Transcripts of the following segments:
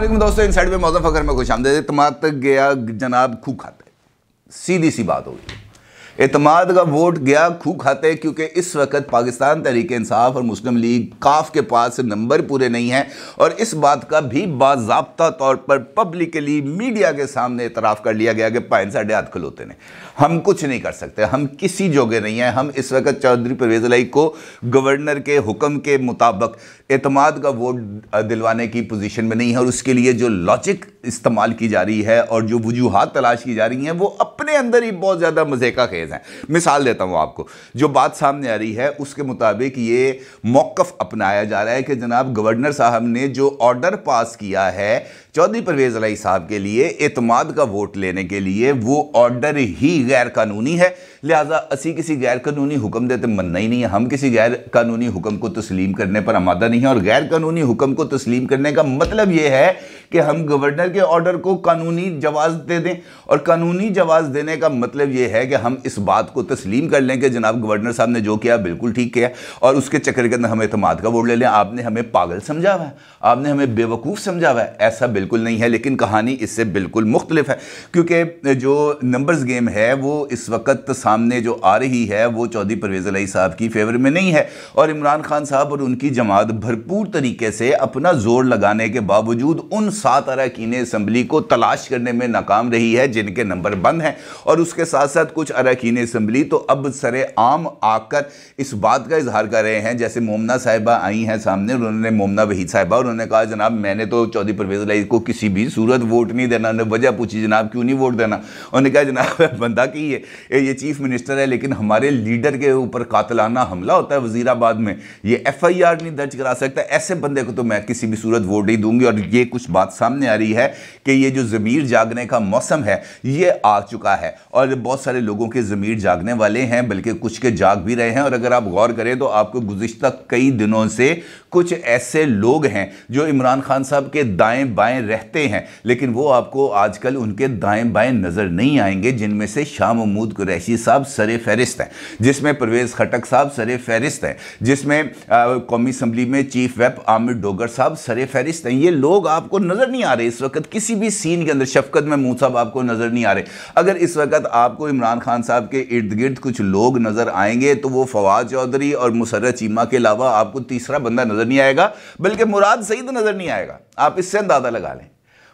असल दोस्तों इन साइड में मौजम अगर मैं खुश आमदेद तमाम तक गया जनाब खूब खाता है सीधी सी बात होगी एतमाद का वोट गया खू खाते क्योंकि इस वक्त पाकिस्तान तहरीक इंसाफ और मुस्लिम लीग काफ के पास नंबर पूरे नहीं हैं और इस बात का भी बाबा तौर पर पब्लिकली मीडिया के सामने इतराफ़ कर लिया गया कि पाइन साढ़े हाथ खलोते ने हम कुछ नहीं कर सकते हम किसी जोगे नहीं हैं हम इस वक्त चौधरी परवेज लाई को गवर्नर के हुक्म के मुताबिक एतमाद का वोट दिलवाने की पोजीशन में नहीं है और उसके लिए जो लॉजिक इस्तेमाल की जा रही है और जो वजूहत तलाश की जा रही हैं वो अपने अंदर ही बहुत ज़्यादा मज़े का खेल फेज हैं मिसाल देता हूँ आपको जो बात सामने आ रही है उसके मुताबिक ये मौकफ अपनाया जा रहा है कि जनाब गवर्नर साहब ने जो ऑर्डर पास किया है चौधरी परवेज़ अलाई साहब के लिए एतमाद का वोट लेने के लिए वो ऑर्डर ही गैर कानूनी है लिहाजा असी किसी गैर कानूनी हुक्म देते तो मनना ही नहीं है हम किसी गैर कानूनी हुक्म को तस्लीम करने पर आमादा नहीं है और गैर कानूनी हुक्म को तस्लीम करने का मतलब ये है कि हम गवर्नर के ऑर्डर को कानूनी जवाब दे दें और कानूनी जवाब देने का मतलब ये है कि हम इस बात को तस्लीम कर लें कि जनाब गवर्नर साहब ने जो किया बिल्कुल ठीक किया और उसके चक्कर के अंदर हम एतमाद का वोट ले लें आपने हमें पागल समझा हुआ है आपने हमें बेवकूफ़ समझा हुआ है ऐसा बिल्कुल नहीं है लेकिन कहानी इससे बिल्कुल मुख्तलिफ है क्योंकि जो नंबर्स गेम है वो इस वक्त सामने जो आ रही है वो चौधरी परवेज़ अली साहब की फेवर में नहीं है और इमरान खान साहब और उनकी जमात भरपूर तरीके से अपना जोर लगाने के बावजूद उन सात अरकान इसम्बली को तलाश करने में नाकाम रही है जिनके नंबर बंद हैं और उसके साथ साथ कुछ अरकान इसम्बली तो अब सर आम आकर इस बात का इजहार कर रहे हैं जैसे मोमना साहिबा आई हैं सामने उन्होंने मोमना वहीद साहिबा उन्होंने कहा जनाब मैंने तो चौधरी परवेज़ अली को किसी भी सूरत वोट नहीं देना उन्हें वजह पूछी जनाब क्यों नहीं वोट देना उन्होंने कहा जनाब बंदा की है ये चीफ मिनिस्टर है लेकिन हमारे लीडर के ऊपर कातलाना हमला होता है वजीराबाद में ये एफ नहीं दर्ज करा सकता ऐसे बंदे को तो मैं किसी भी सूरत वोट नहीं दूंगी और ये कुछ बात सामने आ रही है कि ये जो ज़मीर जागने का मौसम है ये आ चुका है और बहुत सारे लोगों के ज़मीर जागने वाले हैं बल्कि कुछ के जाग भी रहे हैं और अगर आप गौर करें तो आपको गुज्त कई दिनों से कुछ ऐसे लोग हैं जो इमरान खान साहब के दाएं बाएं रहते हैं लेकिन वो आपको आजकल उनके दाएं बाएं नज़र नहीं आएंगे जिनमें से शाह महमूद कुरैशी साहब सर फहरिस्त हैं जिसमें परवेज़ खटक साहब सर फहरिस्त हैं जिसमें कौमी असम्बली में चीफ वेप आमिर डोगर साहब सर फहरिस्त हैं ये लोग आपको नज़र नहीं आ रहे इस वक्त किसी भी सीन के अंदर शफकत महमूद साहब आपको नज़र नहीं आ रहे अगर इस वक्त आपको इमरान खान साहब के इर्द गिर्द कुछ लोग नज़र आएंगे तो वो फवाद चौधरी और मुसरत चीमा के अलावा आपको तीसरा बंदा नज़र नहीं आएगा बल्कि मुराद सईद नज़र नहीं आएगा आप इससे अंदाज़ा लगा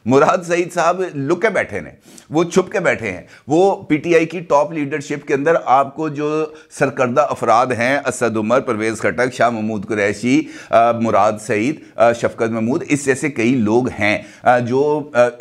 मुराद सईद साहब लुक के बैठे ने वो छुप के बैठे हैं वो पीटीआई की टॉप लीडरशिप के अंदर आपको जो सरकर्दा अफराद हैं असद उमर परवेज़ खटक शाह महमूद कुरैशी मुराद सईद शफकत महमूद इस जैसे कई लोग हैं जो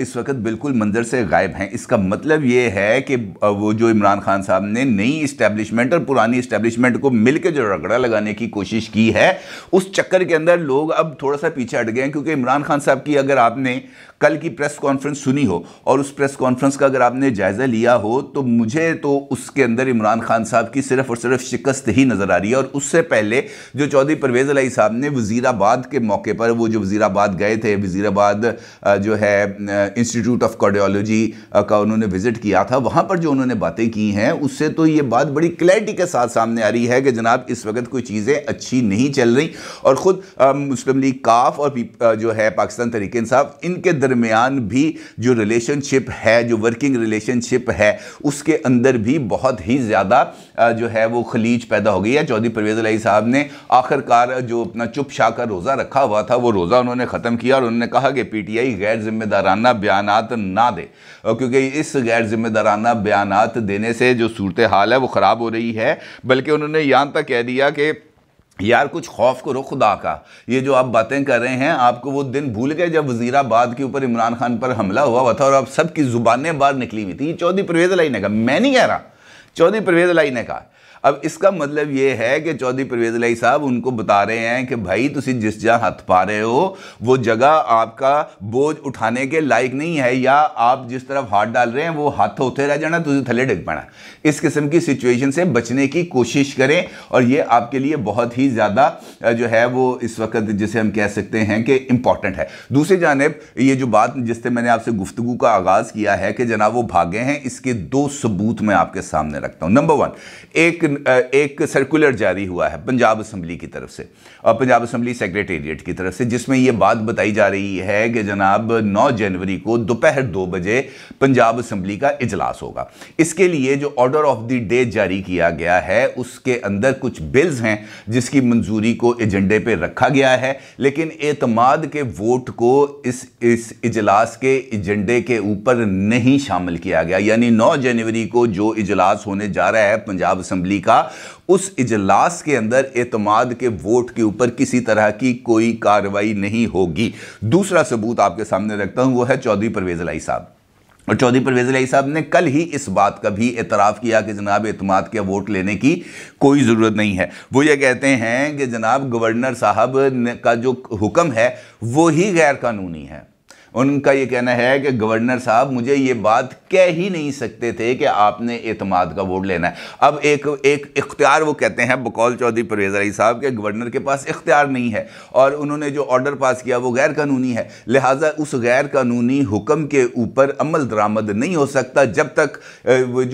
इस वक्त बिल्कुल मंजर से गायब हैं इसका मतलब ये है कि वो जो इमरान खान साहब ने नई इस्टेब्लिशमेंट और पुरानी इस्टेब्लिशमेंट को मिलकर जो रगड़ा लगाने की कोशिश की है उस चक्कर के अंदर लोग अब थोड़ा सा पीछे हट गए हैं क्योंकि इमरान खान साहब की अगर आपने कल की प्रेस कॉन्फ्रेंस सुनी हो और उस प्रेस कॉन्फ्रेंस का अगर आपने जायज़ा लिया हो तो मुझे तो उसके अंदर इमरान खान साहब की सिर्फ और सिर्फ शिकस्त ही नज़र आ रही है और उससे पहले जो चौधरी परवेज़ अली साहब ने वज़ीराबाद के मौके पर वो जो वज़ीराबाद गए थे वज़ीराबाद जो है इंस्टीट्यूट ऑफ कार्डियोलॉजी का उन्होंने विज़िट किया था वहाँ पर जो उन्होंने बातें की हैं उससे तो ये बात बड़ी क्लैरिटी के साथ सामने आ रही है कि जनाब इस वक्त कोई चीज़ें अच्छी नहीं चल रही और ख़ुद मुस्लिम लीग काफ और जो है पाकिस्तान तरीके इनके दरमियान भी जो रिलेशनशिप है जो वर्किंग रिलेशनशिप है उसके अंदर भी बहुत ही ज़्यादा जो है वो खलीज पैदा हो गई है चौधरी परवेज़ अली साहब ने आखिरकार जो अपना चुप छा कर रोज़ा रखा हुआ था वो रोज़ा उन्होंने ख़त्म किया और उन्होंने कहा कि पी टी आई गैर जिम्मेदाराना बयान ना दे क्योंकि इस गैर जिम्मेदाराना बयान देने से जो सूरत हाल है वो ख़राब हो रही है बल्कि उन्होंने यहाँ तक कह दिया कि यार कुछ खौफ करो खुदा का ये जो आप बातें कर रहे हैं आपको वो दिन भूल गए जब वजीराबाद के ऊपर इमरान खान पर हमला हुआ हुआ था और आप सबकी ज़ुबानें बाहर निकली हुई थी ये चौधरी परवेज लाई ने कहा मैं नहीं कह रहा चौधरी परवेज लाई ने कहा अब इसका मतलब ये है कि चौधरी परवेज लाई साहब उनको बता रहे हैं कि भाई तुम जिस जहाँ हथ पा रहे हो वो जगह आपका बोझ उठाने के लायक नहीं है या आप जिस तरफ हाथ डाल रहे हैं वो हाथ होते रह जाना तुझे थले डिग पाना इस किस्म की सिचुएशन से बचने की कोशिश करें और ये आपके लिए बहुत ही ज़्यादा जो है वो इस वक्त जिसे हम कह सकते हैं कि इम्पॉर्टेंट है दूसरी जानब ये जो बात जिससे मैंने आपसे गुफ्तु का आगाज़ किया है कि जनाब वो भागे हैं इसके दो सबूत मैं आपके सामने रखता हूं नंबर वन एक एक सर्कुलर जारी हुआ है पंजाब असम्बली की तरफ से और पंजाब असम्बली सेक्रेटेरिएट की तरफ से जिसमें यह बात बताई जा रही है कि जनाब 9 जनवरी को दोपहर दो बजे पंजाब असम्बली का इजलास होगा इसके लिए जो ऑर्डर ऑफ द डे जारी किया गया है उसके अंदर कुछ बिल्स हैं जिसकी मंजूरी को एजेंडे पर रखा गया है लेकिन एतमाद के वोट को इस इस इजलास के एजेंडे के ऊपर नहीं शामिल किया गया यानी 9 जनवरी को जो इजलास होने होने जा रहा है पंजाब असम्बली का उस इजलास के अंदर एतमाद के वोट के ऊपर किसी तरह की कोई कार्रवाई नहीं होगी दूसरा सबूत आपके सामने रखता हूं वो है चौधरी परवेज लाई साहब और चौधरी परवेज लाई साहब ने कल ही इस बात का भी एतराफ़ किया कि जनाब एतमाद के वोट लेने की कोई ज़रूरत नहीं है वो ये कहते हैं कि जनाब गवर्नर साहब का जो हुक्म है वो ही गैर कानूनी है उनका ये कहना है कि गवर्नर साहब मुझे ये बात कह ही नहीं सकते थे कि आपने एतमाद का वोट लेना है अब एक एक इख्तियार वो कहते हैं बकौल चौधरी परवेज़ अली साहब के गवर्नर के पास इख्तियार नहीं है और उन्होंने जो ऑर्डर पास किया वो गैर कानूनी है लिहाजा उस गैर कानूनी हुक्म के ऊपर अमल दरामद नहीं हो सकता जब तक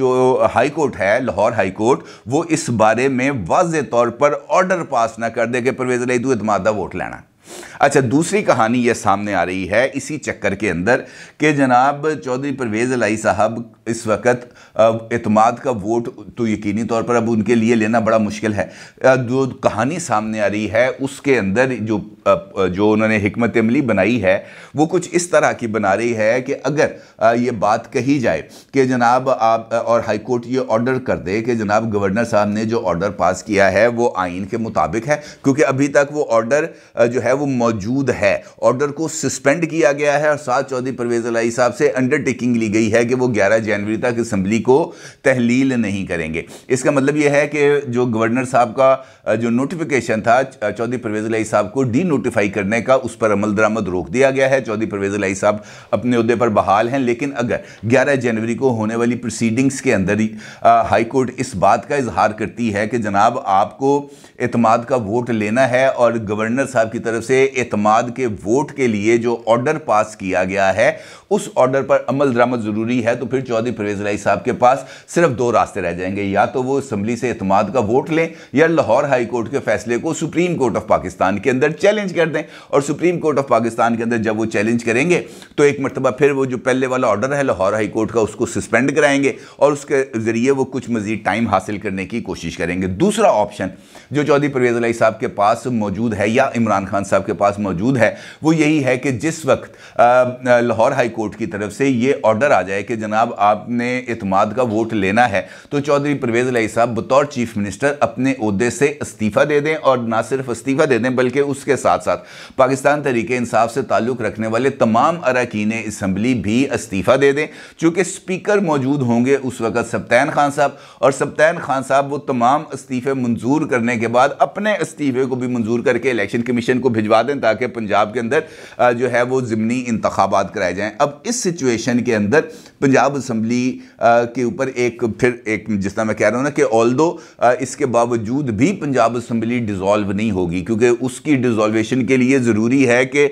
जो हाई कोर्ट है लाहौर हाई कोर्ट वो इस बारे में वाज तौर पर ऑर्डर पास ना कर दे कि परवेज़ अली तू एतमाद का वोट लेना अच्छा दूसरी कहानी यह सामने आ रही है इसी चक्कर के अंदर कि जनाब चौधरी परवेज़ अलाई साहब इस वक्त अतमाद का वोट तो यकीनी तौर पर अब उनके लिए लेना बड़ा मुश्किल है जो कहानी सामने आ रही है उसके अंदर जो जो उन्होंने हमत अमली बनाई है वो कुछ इस तरह की बना रही है कि अगर ये बात कही जाए कि जनाब आप और हाईकोर्ट ये ऑर्डर कर दे कि जनाब गवर्नर साहब ने जो ऑर्डर पास किया है वो आइन के मुताबिक है क्योंकि अभी तक वो ऑर्डर जो है वो मौजूद है ऑर्डर को सस्पेंड किया गया है और साथ चौधरी परवेज अलाई साहब से अंडरटेकिंग ली गई है कि वो 11 जनवरी तक असम्बली को तहलील नहीं करेंगे इसका मतलब यह है कि जो गवर्नर साहब का जो नोटिफिकेशन था चौधरी परवेज अलाई साहब को डी नोटिफाई करने का उस पर अमल दरामद रोक दिया गया है चौधरी परवेज अलाई साहब अपने अहदे पर बहाल हैं लेकिन अगर ग्यारह जनवरी को होने वाली प्रोसीडिंग्स के अंदर ही हाईकोर्ट इस बात का इजहार करती है कि जनाब आपको अतमाद का वोट लेना है और गवर्नर साहब की तरफ तरफ से एतमाद के वोट के लिए जो ऑर्डर पास किया गया है उस ऑर्डर पर अमल दरामद ज़रूरी है तो फिर चौधरी परवेज लाई साहब के पास सिर्फ दो रास्ते रह जाएंगे या तो वो असम्बली से इतमाद का वोट लें या लाहौर हाई कोर्ट के फैसले को सुप्रीम कोर्ट ऑफ पाकिस्तान के अंदर चैलेंज कर दें और सुप्रीम कोर्ट ऑफ पाकिस्तान के अंदर जब वो चैलेंज करेंगे तो एक मरतबा फिर वो जो पहले वाला ऑर्डर है लाहौर हाई कोर्ट का उसको सस्पेंड कराएंगे और उसके ज़रिए वो कुछ मज़ीद टाइम हासिल करने की कोशिश करेंगे दूसरा ऑप्शन जो चौधरी परवेज लाई साहब के पास मौजूद है या इमरान खान साहब के पास मौजूद है वो यही है कि जिस वक्त लाहौर हाई कोर्ट की तरफ से ये ऑर्डर आ जाए कि जनाब आपने इतमाद का वोट लेना है तो चौधरी परवेज लाई साहब बतौर चीफ मिनिस्टर अपने अहदे से इस्तीफ़ा दे दें और ना सिर्फ इस्तीफ़ा दे दें बल्कि उसके साथ साथ पाकिस्तान तरीके इंसाफ से ताल्लुक़ रखने वाले तमाम अरकान इसम्बली भी इस्तीफ़ा दे दें चूँकि स्पीकर मौजूद होंगे उस वक़्त सप्तान खान साहब और सप्तान खान साहब वो तमाम इस्तीफ़े मंजूर करने के बाद अपने इस्तीफ़े को भी मंजूर करके इलेक्शन कमीशन को भिजवा दें ताकि पंजाब के अंदर जो है वो ज़मनी इंतबात कराए जाएँ अब इस सिचुएशन के अंदर पंजाब असम्बली के ऊपर एक फिर एक जिस मैं कह रहा हूँ ना कि ऑल दो इसके बावजूद भी पंजाब असम्बली डिज़ोल्व नहीं होगी क्योंकि उसकी डिज़ोल्वेशन के लिए ज़रूरी है कि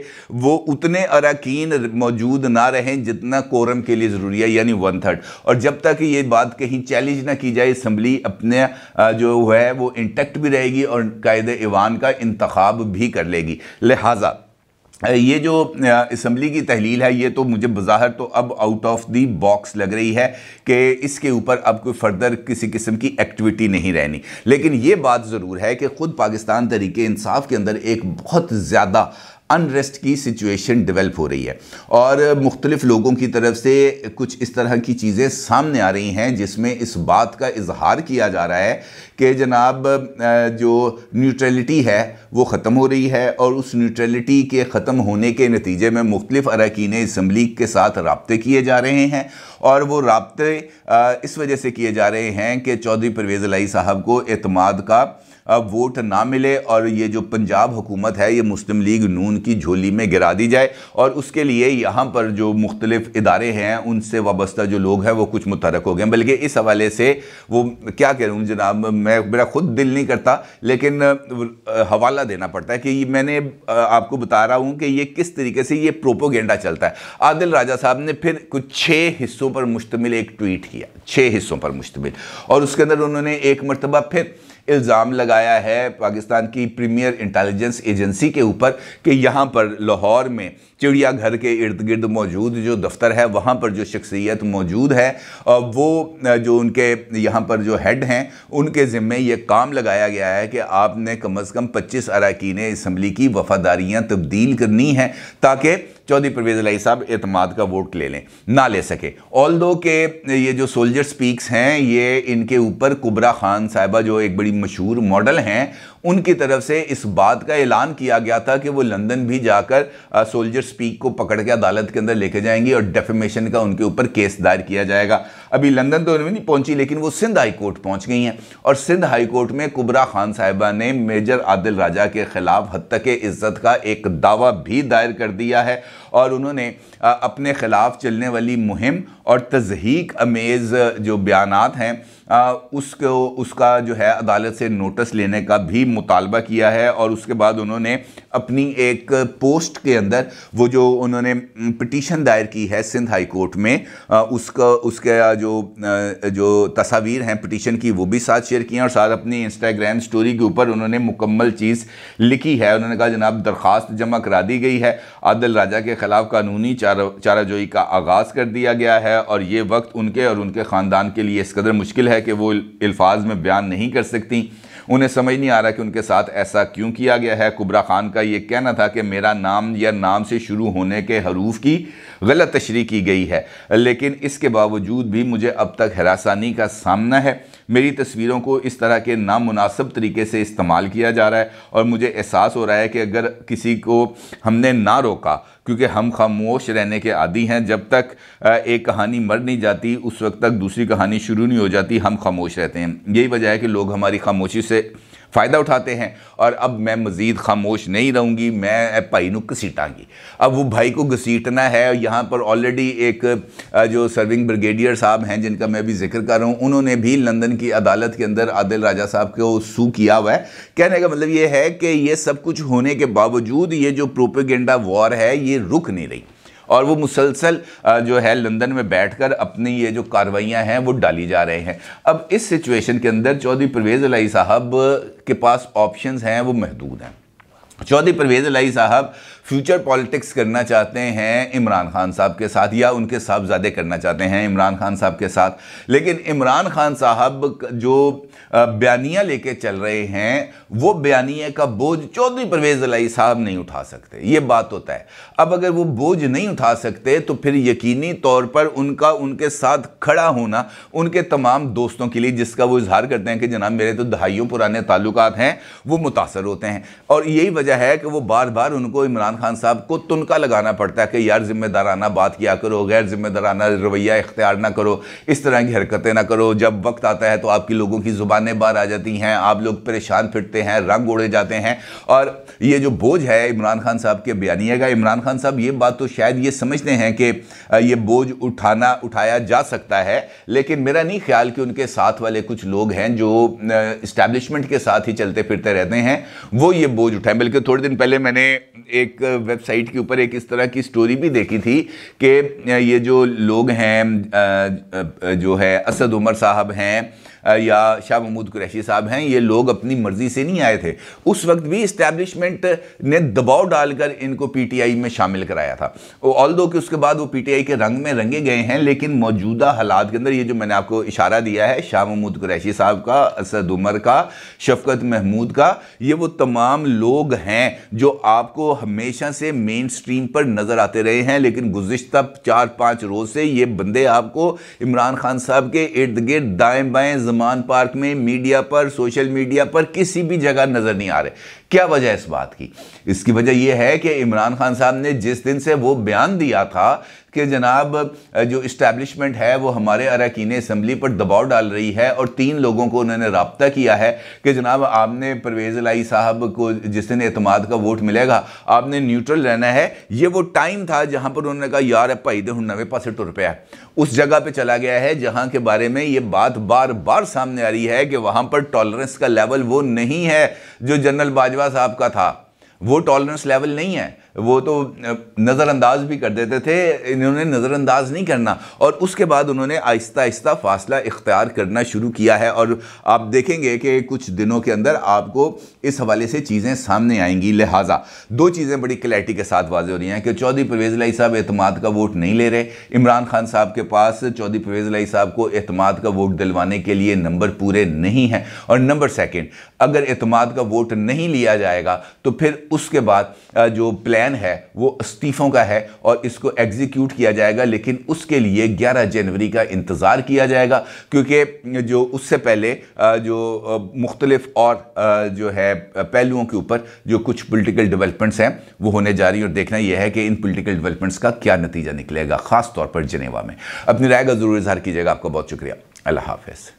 वो उतने अरकान मौजूद ना रहें जितना कोरम के लिए ज़रूरी है यानी वन थर्ड और जब तक ये बात कहीं चैलेंज ना की जाए असम्बली अपने जो है वो इंटेक्ट भी रहेगी और कायद ईवान का इंतखब भी कर लेगी लिहाजा ये जो इसम्बली की तहलील है ये तो मुझे बाहर तो अब आउट ऑफ दी बॉक्स लग रही है कि इसके ऊपर अब कोई फर्दर किसी किस्म की एक्टिविटी नहीं रहनी लेकिन ये बात ज़रूर है कि ख़ुद पाकिस्तान तरीके इंसाफ के अंदर एक बहुत ज़्यादा अनरेस्ट की सिचुएशन डेवलप हो रही है और मुख्तलिफ लोगों की तरफ से कुछ इस तरह की चीज़ें सामने आ रही हैं जिसमें इस बात का इजहार किया जा रहा है कि जनाब जो न्यूट्रलिटी है वो ख़त्म हो रही है और उस न्यूट्रलिटी के ख़त्म होने के नतीजे में मुख्तलिफ अरकान इसम्बली के साथ रबते किए जा रहे हैं और वो रबते इस वजह से किए जा रहे हैं कि चौधरी परवेज़ लाई साहब को अतमाद का अब वोट ना मिले और ये जो पंजाब हुकूमत है ये मुस्लिम लीग नून की झोली में गिरा दी जाए और उसके लिए यहाँ पर जो मुख्तलिफ इदारे हैं उनसे वाबस्ता जो लोग हैं वो कुछ मुतरक हो गए बल्कि इस हवाले से वो क्या कह रहा हूँ जनाब मैं मेरा खुद दिल नहीं करता लेकिन हवाला देना पड़ता है कि मैंने आपको बता रहा हूँ कि ये किस तरीके से ये प्रोपोगेंडा चलता है आदिल राजा साहब ने फिर कुछ छः हिस्सों पर मुश्तमिल एक ट्वीट किया छः हिस्सों पर मुश्तमिल और उसके अंदर उन्होंने एक मरतबा फिर इल्ज़ाम लगाया है पाकिस्तान की प्रीमियर इंटेलिजेंस एजेंसी के ऊपर कि यहाँ पर लाहौर में चिड़ियाघर के इर्द गिर्द मौजूद जो दफ्तर है वहाँ पर जो शख्सियत मौजूद है वो जो उनके यहाँ पर जो हेड हैं उनके ज़िम्मे ये काम लगाया गया है कि आपने कम अज़ कम पच्चीस अरकान इसम्बली की वफ़ादारियाँ तब्दील करनी हैं ताकि चौधरी परवेज़ लाई साहब अतमाद का वोट ले लें ना ले सके ऑल दो के ये जो सोल्जर स्पीक्स हैं ये इनके ऊपर कुबरा खान साहिबा जो एक बड़ी मशहूर मॉडल हैं उनकी तरफ से इस बात का ऐलान किया गया था कि वो लंदन भी जाकर सोल्जर स्पीक को पकड़ के अदालत के अंदर लेके जाएंगी और डेफिमेशन का उनके ऊपर केस दायर किया जाएगा अभी लंदन तो इनमें नहीं पहुंची लेकिन वो सिंध हाई कोर्ट पहुंच गई हैं और सिंध हाई कोर्ट में कुबरा खान साहिबा ने मेजर आदिल राजा के खिलाफ हद तक इज़्ज़त का एक दावा भी दायर कर दिया है और उन्होंने अपने खिलाफ चलने वाली मुहिम और तजहीक अमेज़ जो बयान हैं उसको उसका जो है अदालत से नोटिस लेने का भी मुतालबा किया है और उसके बाद उन्होंने अपनी एक पोस्ट के अंदर वो जो उन्होंने पिटीशन दायर की है सिंध हाई कोर्ट में उसका उसके जो जो तस्वीर हैं पटिशन की वो भी साथ शेयर की हैं और साथ अपनी इंस्टाग्राम स्टोरी के ऊपर उन्होंने मुकम्मल चीज़ लिखी है उन्होंने कहा जनाब दरख्वास्त जमा करा दी गई है आदिल राजा के ख़िलाफ़ कानूनी चारा चाराजोई का आगाज़ कर दिया गया है और ये वक्त उनके और उनके ख़ानदान के लिए इस कदर मुश्किल है कि वो अल्फाज में बयान नहीं कर सकती उन्हें समझ नहीं आ रहा कि उनके साथ ऐसा क्यों किया गया है कुबरा खान का ये कहना था कि मेरा नाम या नाम से शुरू होने के हरूफ की गलत तशरी की गई है लेकिन इसके बावजूद भी मुझे अब तक हरासानी का सामना है मेरी तस्वीरों को इस तरह के नामनासब तरीके से इस्तेमाल किया जा रहा है और मुझे एहसास हो रहा है कि अगर किसी को हमने ना रोका क्योंकि हम खामोश रहने के आदि हैं जब तक एक कहानी मर नहीं जाती उस वक्त तक दूसरी कहानी शुरू नहीं हो जाती हम खामोश रहते हैं यही वजह है कि लोग हमारी खामोशी से फ़ायदा उठाते हैं और अब मैं मज़ीद खामोश नहीं रहूँगी मैं भाई नसीटागी अब वो भाई को घसीटना है यहाँ पर ऑलरेडी एक जो सर्विंग ब्रिगेडियर साहब हैं जिनका मैं भी जिक्र कर रहा हूँ उन्होंने भी लंदन की अदालत के अंदर आदिल राजा साहब को सू किया हुआ है कहने का मतलब ये है कि ये सब कुछ होने के बावजूद ये जो प्रोपेगेंडा वॉर है ये रुक नहीं रही और वो मुसलसल जो है लंदन में बैठकर अपनी ये जो कार्रवाइयाँ हैं वो डाली जा रहे हैं अब इस सिचुएशन के अंदर चौधरी परवेज़ अलाई साहब के पास ऑप्शन हैं वो महदूद हैं चौधरी परवेज़ अलाई साहब फ्यूचर पॉलिटिक्स करना चाहते हैं इमरान खान साहब के साथ या उनके साहबजादे करना चाहते हैं इमरान खान साहब के साथ लेकिन इमरान खान साहब जो बयानिया लेके चल रहे हैं वो बयानिए का बोझ चौधरी परवेज़ अलाई साहब नहीं उठा सकते ये बात होता तो है अब अगर वो बोझ नहीं उठा सकते तो फिर यकीनी तौर पर उनका उनके साथ खड़ा होना उनके तमाम दोस्तों के लिए जिसका वो इजहार करते हैं कि जनाब मेरे तो दहाइयों पुराने ताल्लुक हैं वो मुतासर होते हैं और यही वजह है कि वो बार बार उनको इमरान खान साहब को तुनका लगाना पड़ता है कि यार जिम्मेदाराना बात किया करो गैर जिम्मेदाराना रवैया इख्तियार ना करो इस तरह की हरकतें ना करो जब वक्त आता है तो आपकी लोगों की ज़ुबानें बाहर आ जाती हैं आप लोग परेशान फिरते हैं रंग उड़े जाते हैं और ये जो बोझ है इमरान खान साहब के बयानिए का इमरान खान साहब ये बात तो शायद ये समझते हैं कि ये बोझ उठाना उठाया जा सकता है लेकिन मेरा नहीं ख्याल कि उनके साथ वाले कुछ लोग हैं जो इस्टेब्लिशमेंट के साथ ही चलते फिरते रहते हैं वो ये बोझ उठाएं बल्कि थोड़े दिन पहले मैंने एक वेबसाइट के ऊपर एक इस तरह की स्टोरी भी देखी थी कि ये जो लोग हैं जो है असद उमर साहब हैं या शाह महमूद कुरैशी साहब हैं ये लोग अपनी मर्जी से नहीं आए थे उस वक्त भी इस्टेब्लिशमेंट ने दबाव डालकर इनको पीटीआई में शामिल कराया था ऑल दो कि उसके बाद वो पीटीआई के रंग में रंगे गए हैं लेकिन मौजूदा हालात के अंदर ये जो मैंने आपको इशारा दिया है शाह महमूद कुरैशी साहब का असद उमर का शफकत महमूद का ये वो तमाम लोग हैं जो आपको हमेशा से मेन स्ट्रीम पर नज़र आते रहे हैं लेकिन गुज्त चार पाँच रोज से ये बंदे आपको इमरान खान साहब के इर्द गिर्द दाएँ बाएँ जमान पार्क में मीडिया पर सोशल मीडिया पर किसी भी जगह नज़र नहीं आ रहे क्या वजह इस बात की इसकी वजह यह है कि इमरान खान साहब ने जिस दिन से वो बयान दिया था कि जनाब जो इस्टेब्लिशमेंट है वो हमारे अरकान इसम्बली पर दबाव डाल रही है और तीन लोगों को उन्होंने रबता किया है कि जनाब आपने परवेज़ लाई साहब को जिस दिन अतमाद का वोट मिलेगा आपने न्यूट्रल रहना है ये वो टाइम था जहाँ पर उन्होंने कहा यार भाई दे हूँ नवे पास टुर पे उस जगह पर चला गया है जहाँ के बारे में ये बात बार बार सामने आ रही है कि वहाँ पर टॉलरेंस का लेवल वो नहीं है जो जनरल बाजवा साहब का था वो टॉलरेंस लेवल नहीं है वो तो नज़रअंदाज भी कर देते थे इन्होंने नज़रअंदाज नहीं करना और उसके बाद उन्होंने आहिस्ता आहिस्ता फासला इख्तियार करना शुरू किया है और आप देखेंगे कि कुछ दिनों के अंदर आपको इस हवाले से चीज़ें सामने आएंगी लिहाजा दो चीज़ें बड़ी क्लैरिटी के साथ वाज हो रही हैं कि चौधरी परवेज़ लाई साहब एतमाद का वोट नहीं ले रहे इमरान खान साहब के पास चौधरी परवेज़ लाई साहब को अतमाद का वोट दिलवाने के लिए नंबर पूरे नहीं हैं और नंबर सेकेंड अगर अतमाद का वोट नहीं लिया जाएगा तो फिर उसके बाद जो प्लान बयान है वो इस्तीफ़ों का है और इसको एग्जीक्यूट किया जाएगा लेकिन उसके लिए 11 जनवरी का इंतज़ार किया जाएगा क्योंकि जो उससे पहले जो मुख्तलिफ और जो है पहलुओं के ऊपर जो कुछ पोलिटिकल डेवलपमेंट्स हैं वो होने जा रही और देखना यह है कि इन पोलिटिकल डेवलपमेंट्स का क्या नतीजा निकलेगा ख़ास तौर पर जनेवा में अपनी राय का ज़रूर इजहार कीजिएगा आपका बहुत शुक्रिया अल्लाह हाफिज़